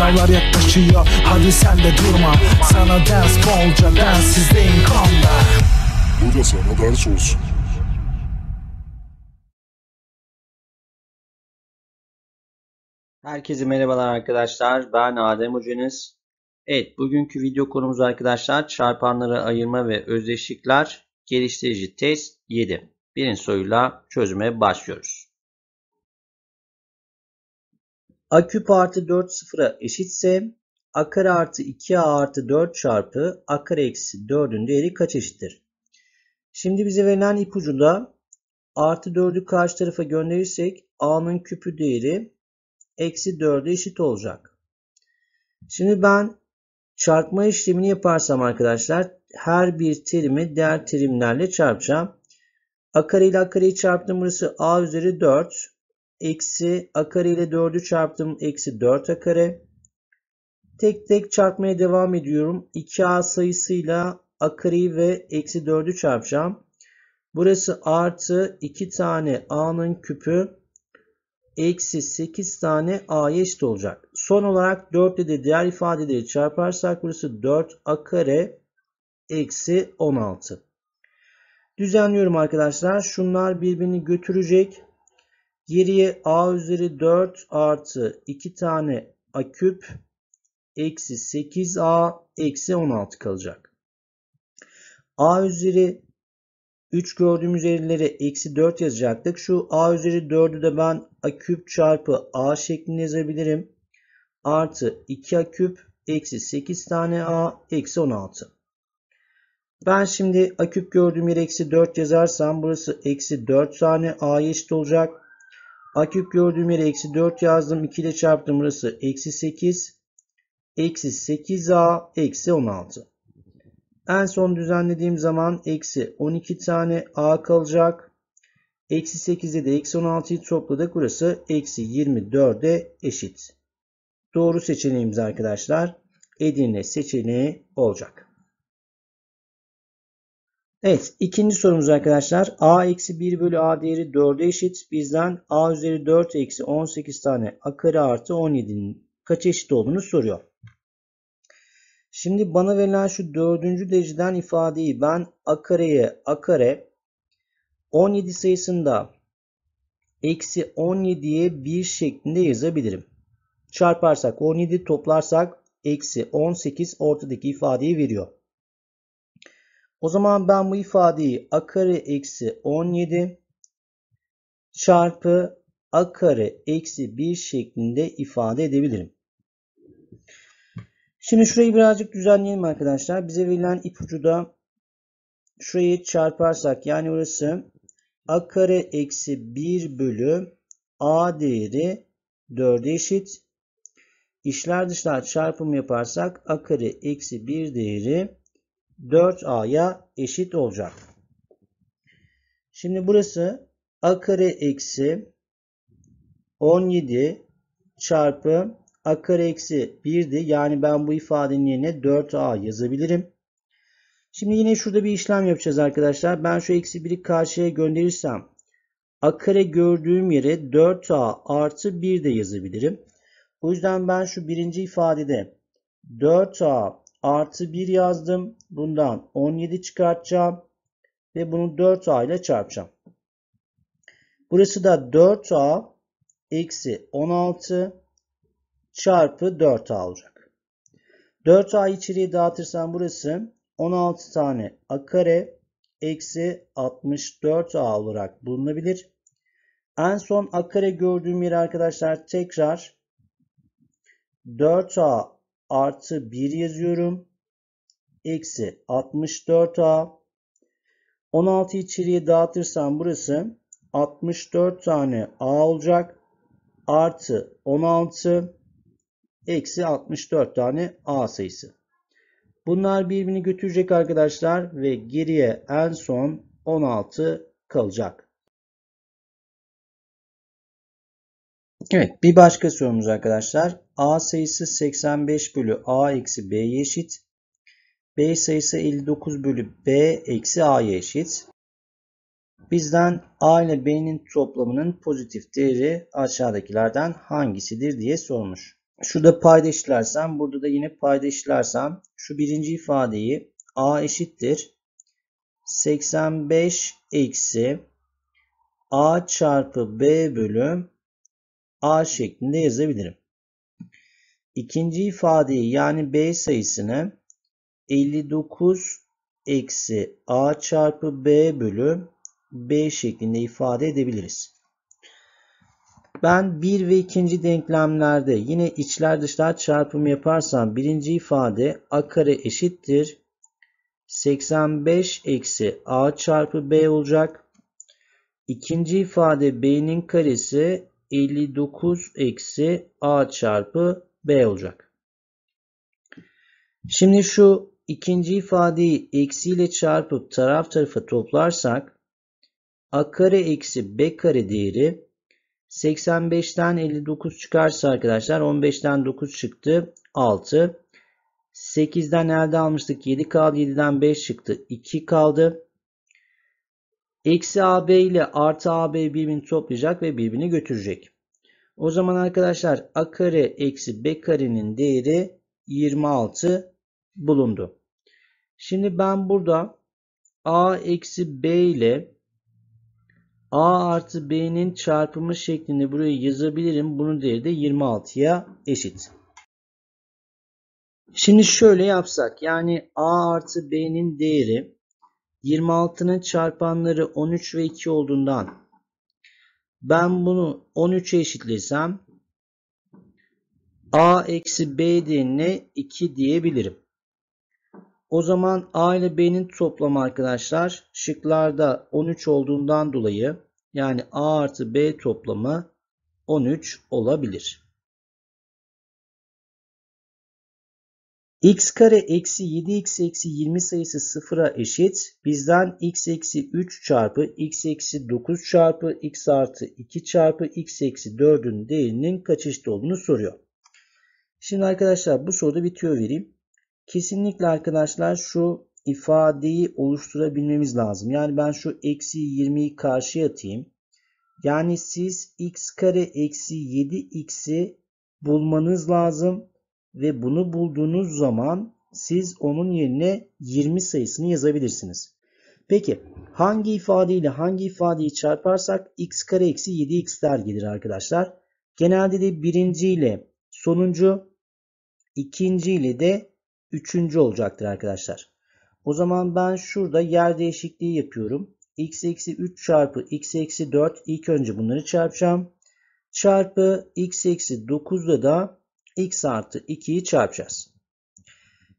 Sınavlar yaklaşıyor hadi sen de durma Sana ders bolca densizdeyim kanla Bu da sana ders olsun Herkese merhabalar arkadaşlar. Ben Adem Hoca'nız. Evet, bugünkü video konumuz arkadaşlar çarpanları ayırma ve özdeşlikler geliştirici test 7. Birinci soruyla çözüme başlıyoruz a küp artı 4 sıfıra eşitse a kare artı 2a artı 4 çarpı a kare eksi 4'ün değeri kaç eşittir? Şimdi bize verilen ipucunda artı 4'ü karşı tarafa gönderirsek a'nın küpü değeri eksi 4'e eşit olacak. Şimdi ben çarpma işlemini yaparsam arkadaşlar her bir terimi diğer terimlerle çarpacağım. A kare ile a kareyi çarptım burası a üzeri 4 eksi a kare ile 4'ü çarptım eksi 4 a kare. Tek tek çarpmaya devam ediyorum. 2a sayısıyla a kareyi ve eksi 4'ü çarpacağım. Burası artı 2 tane a'nın küpü eksi 8 tane a'ya eşit olacak. Son olarak 4 ile de diğer ifadeleri çarparsak burası 4 a kare eksi 16. Düzenliyorum arkadaşlar. Şunlar birbirini götürecek. Geriye a üzeri 4 artı 2 tane a küp eksi 8a eksi 16 kalacak. a üzeri 3 gördüğümüz yerlere eksi 4 yazacaktık. Şu a üzeri 4'ü de ben a küp çarpı a şeklinde yazabilirim. Artı 2 a küp eksi 8 tane a eksi 16. Ben şimdi a küp gördüğüm yere eksi 4 yazarsam burası eksi 4 tane a eşit olacak. Aküp gördüğüm yere eksi 4 yazdım. 2 ile çarptım. Burası eksi 8. Eksi 8a eksi 16. En son düzenlediğim zaman eksi 12 tane a kalacak. Eksi 8'de de eksi 16'yı topladık. Burası eksi 24'e eşit. Doğru seçeneğimiz arkadaşlar Edirne seçeneği olacak. Evet ikinci sorumuz arkadaşlar. A eksi 1 bölü A değeri 4'e eşit. Bizden A üzeri 4 eksi 18 tane A kare artı 17'nin kaç eşit olduğunu soruyor. Şimdi bana verilen şu dördüncü dereceden ifadeyi ben A kareye A kare 17 sayısında eksi 17'ye 1 şeklinde yazabilirim. Çarparsak 17 toplarsak eksi 18 ortadaki ifadeyi veriyor. O zaman ben bu ifadeyi a kare eksi 17 çarpı a kare eksi 1 şeklinde ifade edebilirim. Şimdi şurayı birazcık düzenleyelim arkadaşlar. Bize verilen ipucu da şurayı çarparsak yani burası a kare eksi 1 bölü a değeri 4'e eşit. İşler dışlar çarpım yaparsak a kare eksi 1 değeri 4a'ya eşit olacak. Şimdi burası a kare eksi 17 çarpı a kare eksi 1'di. Yani ben bu ifadenin yerine 4a yazabilirim. Şimdi yine şurada bir işlem yapacağız arkadaşlar. Ben şu eksi 1'i karşıya gönderirsem a kare gördüğüm yere 4a artı 1 de yazabilirim. O yüzden ben şu birinci ifadede 4a artı 1 yazdım. Bundan 17 çıkartacağım. Ve bunu 4a ile çarpacağım. Burası da 4a eksi 16 çarpı 4a olacak. 4a içeriye dağıtırsam burası 16 tane a kare eksi 64a olarak bulunabilir. En son a kare gördüğüm yer arkadaşlar tekrar 4a artı 1 yazıyorum. Eksi 64A. 16 içeriye dağıtırsam burası 64 tane A olacak. Artı 16 eksi 64 tane A sayısı. Bunlar birbirini götürecek arkadaşlar ve geriye en son 16 kalacak. Evet bir başka sorumuz arkadaşlar. A sayısı 85 bölü A eksi B'ye eşit. B sayısı 59 bölü B eksi A'ya eşit. Bizden A ile B'nin toplamının pozitif değeri aşağıdakilerden hangisidir diye sormuş. Şurada payda işlersem burada da yine payda işlersem şu birinci ifadeyi A eşittir. 85 eksi A çarpı B bölü A şeklinde yazabilirim. İkinci ifadeyi yani B sayısını 59 eksi A çarpı B bölü B şeklinde ifade edebiliriz. Ben bir ve ikinci denklemlerde yine içler dışlar çarpımı yaparsam birinci ifade A kare eşittir. 85 eksi A çarpı B olacak. İkinci ifade B'nin karesi 59 eksi A çarpı B olacak. Şimdi şu ikinci ifadeyi eksiyle çarpıp taraf tarafa toplarsak A kare eksi B kare değeri 85'ten 59 çıkarsa arkadaşlar 15'ten 9 çıktı 6. 8'den elde almıştık 7 kaldı 7'den 5 çıktı 2 kaldı. Eksi AB ile artı AB birbirini toplayacak ve birbirini götürecek. O zaman arkadaşlar A kare eksi B karenin değeri 26 bulundu. Şimdi ben burada A eksi B ile A artı B'nin çarpımı şeklinde buraya yazabilirim. Bunun değeri de 26'ya eşit. Şimdi şöyle yapsak yani A artı B'nin değeri 26'nın çarpanları 13 ve 2 olduğundan ben bunu 13'e eşitlesem a eksi b yerine 2 diyebilirim. O zaman a ile b'nin toplamı arkadaşlar şıklarda 13 olduğundan dolayı yani a artı b toplamı 13 olabilir. x kare eksi 7x eksi 20 sayısı sıfıra eşit. Bizden x eksi 3 çarpı x eksi 9 çarpı x artı 2 çarpı x eksi 4'ün değerinin kaç eşit olduğunu soruyor. Şimdi arkadaşlar bu soruda bir tüyo vereyim. Kesinlikle arkadaşlar şu ifadeyi oluşturabilmemiz lazım. Yani ben şu eksi 20'yi karşıya atayım. Yani siz x kare eksi 7x'i bulmanız lazım ve bunu bulduğunuz zaman siz onun yerine 20 sayısını yazabilirsiniz. Peki hangi ifade ile hangi ifadeyi çarparsak x kare eksi 7x'ler gelir arkadaşlar. Genelde de birinci ile sonuncu, ikinci ile de üçüncü olacaktır arkadaşlar. O zaman ben şurada yer değişikliği yapıyorum. x eksi 3 çarpı x eksi 4 ilk önce bunları çarpacağım. Çarpı x eksi 9'da da x artı 2'yi çarpacağız.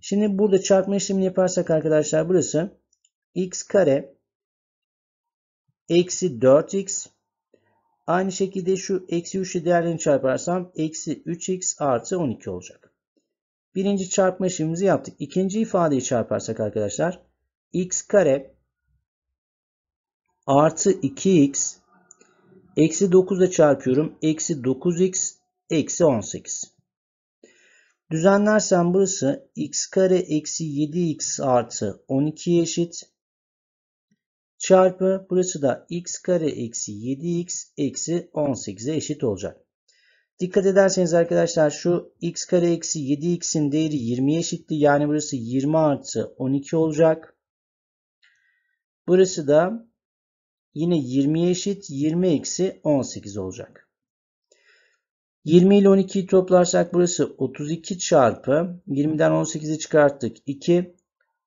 Şimdi burada çarpma işlemini yaparsak arkadaşlar burası x kare eksi 4x aynı şekilde şu eksi 3'ü değerlerini çarparsam eksi 3x artı 12 olacak. Birinci çarpma işlemimizi yaptık. İkinci ifadeyi çarparsak arkadaşlar x kare artı 2x eksi 9 çarpıyorum. Eksi 9x eksi 18. Düzenlersen burası x kare eksi 7x artı 12 eşit çarpı burası da x kare eksi 7x eksi 18'e eşit olacak. Dikkat ederseniz arkadaşlar şu x kare eksi 7x'in değeri 20'ye eşitti. Yani burası 20 artı 12 olacak. Burası da yine 20'ye eşit 20 eksi 18 olacak. 20 ile 12'yi toplarsak burası 32 çarpı 20'den 18'i çıkarttık 2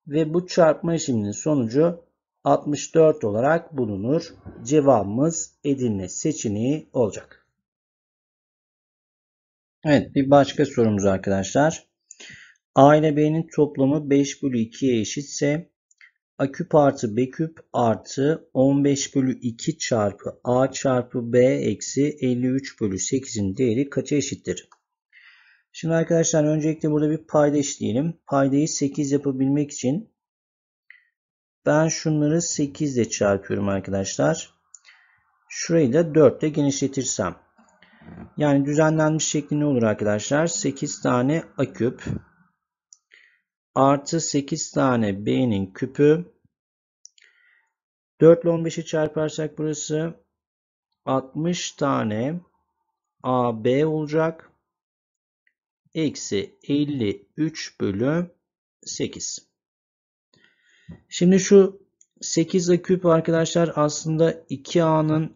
ve bu çarpma işleminin sonucu 64 olarak bulunur. Cevabımız Edirne seçeneği olacak. Evet bir başka sorumuz arkadaşlar. A ile B'nin toplamı 5 bölü 2'ye eşitse a küp artı b küp artı 15 bölü 2 çarpı a çarpı b eksi 53 bölü 8'in değeri kaça eşittir? Şimdi arkadaşlar öncelikle burada bir payda işleyelim. Paydayı 8 yapabilmek için ben şunları 8 ile çarpıyorum arkadaşlar. Şurayı da 4 ile genişletirsem. Yani düzenlenmiş şekli ne olur arkadaşlar? 8 tane a küp artı 8 tane b'nin küpü 4 ile 15'i çarparsak burası 60 tane AB olacak. Eksi 53 bölü 8. Şimdi şu 8 ile küp arkadaşlar aslında 2A'nın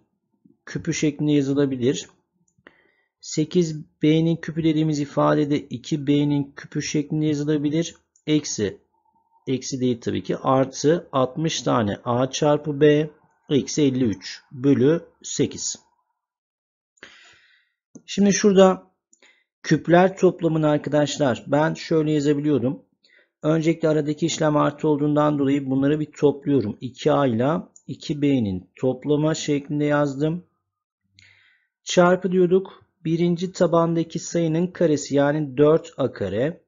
küpü şeklinde yazılabilir. 8B'nin küpü dediğimiz ifadede 2B'nin küpü şeklinde yazılabilir eksi eksi değil tabii ki artı 60 tane A çarpı B eksi 53 bölü 8. Şimdi şurada küpler toplamını arkadaşlar ben şöyle yazabiliyordum. Öncelikle aradaki işlem artı olduğundan dolayı bunları bir topluyorum. 2A ile 2B'nin toplama şeklinde yazdım. Çarpı diyorduk. Birinci tabandaki sayının karesi yani 4A kare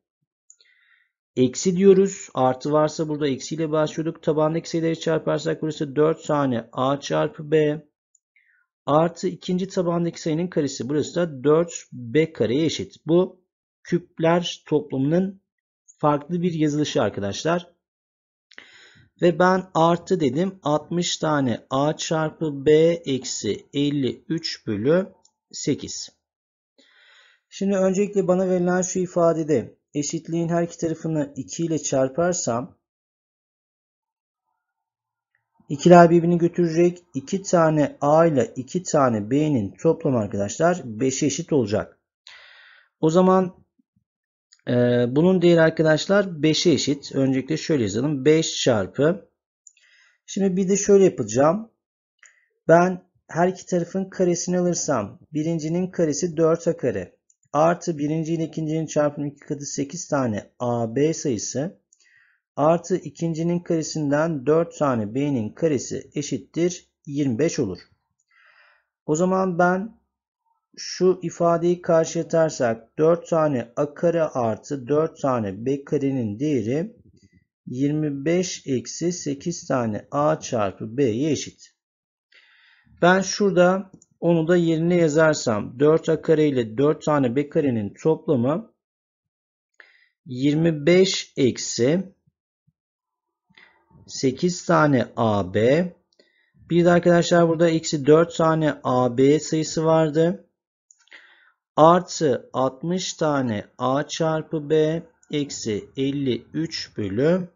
Eksi diyoruz. Artı varsa burada eksiyle başlıyorduk. Tabandaki sayıları çarparsak burası 4 tane A çarpı B. Artı ikinci tabandaki sayının karesi. Burası da 4B kareye eşit. Bu küpler toplumunun farklı bir yazılışı arkadaşlar. Ve ben artı dedim. 60 tane A çarpı B eksi 53 bölü 8. Şimdi öncelikle bana verilen şu ifadede eşitliğin her iki tarafını 2 ile çarparsam ikiler birbirini götürecek. 2 tane A ile 2 tane B'nin toplamı arkadaşlar 5'e eşit olacak. O zaman e, bunun değeri arkadaşlar 5'e eşit. Öncelikle şöyle yazalım. 5 çarpı. Şimdi bir de şöyle yapacağım. Ben her iki tarafın karesini alırsam birincinin karesi 4a kare artı birinci ikincinin çarpımı 2 katı 8 tane AB sayısı artı ikincinin karesinden 4 tane B'nin karesi eşittir 25 olur. O zaman ben şu ifadeyi karşıya tersak 4 tane A kare artı 4 tane B karenin değeri 25 eksi 8 tane A çarpı B'ye eşit. Ben şurada onu da yerine yazarsam 4a kare ile 4 tane b karenin toplamı 25 eksi 8 tane AB. Bir de arkadaşlar burada eksi 4 tane AB sayısı vardı. Artı 60 tane A çarpı B eksi 53 bölü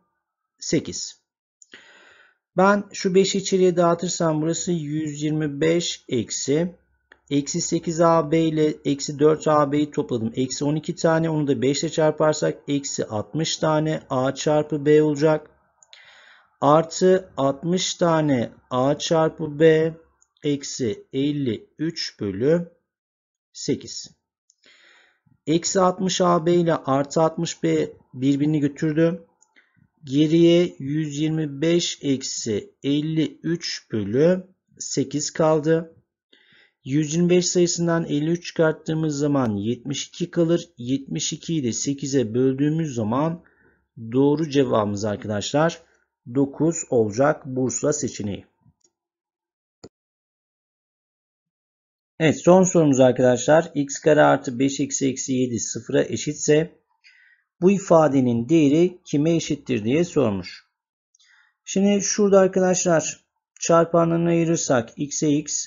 8. Ben şu 5'i içeriye dağıtırsam burası 125 eksi. Eksi 8AB ile eksi 4AB'yi topladım. Eksi 12 tane onu da 5 ile çarparsak eksi 60 tane A çarpı B olacak. Artı 60 tane A çarpı B eksi 53 bölü 8. Eksi 60 AB ile artı 60 B birbirini götürdü. Geriye 125 eksi 53 bölü 8 kaldı. 125 sayısından 53 çıkarttığımız zaman 72 kalır. 72'yi de 8'e böldüğümüz zaman doğru cevabımız arkadaşlar 9 olacak Bursa seçeneği. Evet son sorumuz arkadaşlar. x kare artı 5 eksi eksi 7 sıfıra eşitse bu ifadenin değeri kime eşittir diye sormuş. Şimdi şurada arkadaşlar çarpanlarını ayırırsak x'e x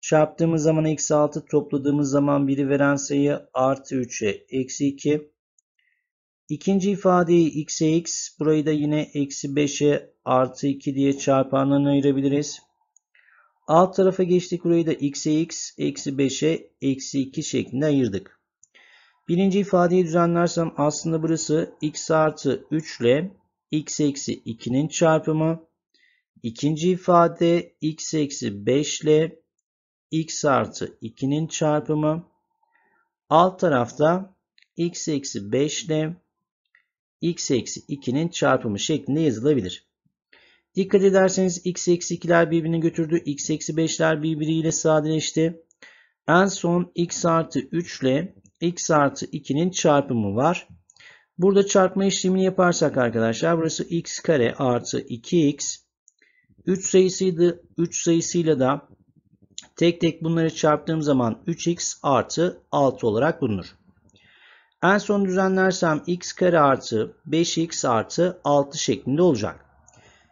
çarptığımız zaman x 6 topladığımız zaman biri veren sayı artı 3'e eksi 2. İkinci ifadeyi x'e x burayı da yine eksi 5'e artı 2 diye çarpanlarını ayırabiliriz. Alt tarafa geçtik burayı da x'e x eksi 5'e eksi 2 şeklinde ayırdık. Birinci ifadeyi düzenlersem aslında burası x artı 3 ile x eksi 2'nin çarpımı. İkinci ifade x eksi 5 ile x artı 2'nin çarpımı. Alt tarafta x eksi 5 ile x eksi 2'nin çarpımı şeklinde yazılabilir. Dikkat ederseniz x eksi 2'ler birbirini götürdü. x eksi 5'ler birbiriyle sadeleşti. En son x artı 3 ile x artı 2'nin çarpımı var. Burada çarpma işlemini yaparsak arkadaşlar burası x kare artı 2x 3 sayısıydı. 3 sayısıyla da tek tek bunları çarptığım zaman 3x artı 6 olarak bulunur. En son düzenlersem x kare artı 5x artı 6 şeklinde olacak.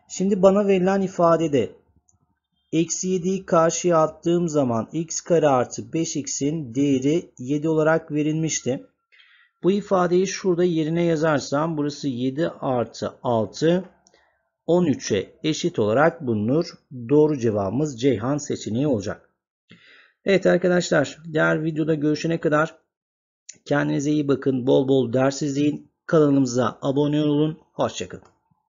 Şimdi bana verilen ifadede Eksi 7'yi karşıya attığım zaman x kare artı 5x'in değeri 7 olarak verilmişti. Bu ifadeyi şurada yerine yazarsam burası 7 artı 6 13'e eşit olarak bulunur. Doğru cevabımız Ceyhan seçeneği olacak. Evet arkadaşlar diğer videoda görüşene kadar kendinize iyi bakın. Bol bol ders izleyin. Kanalımıza abone olun. Hoşçakalın.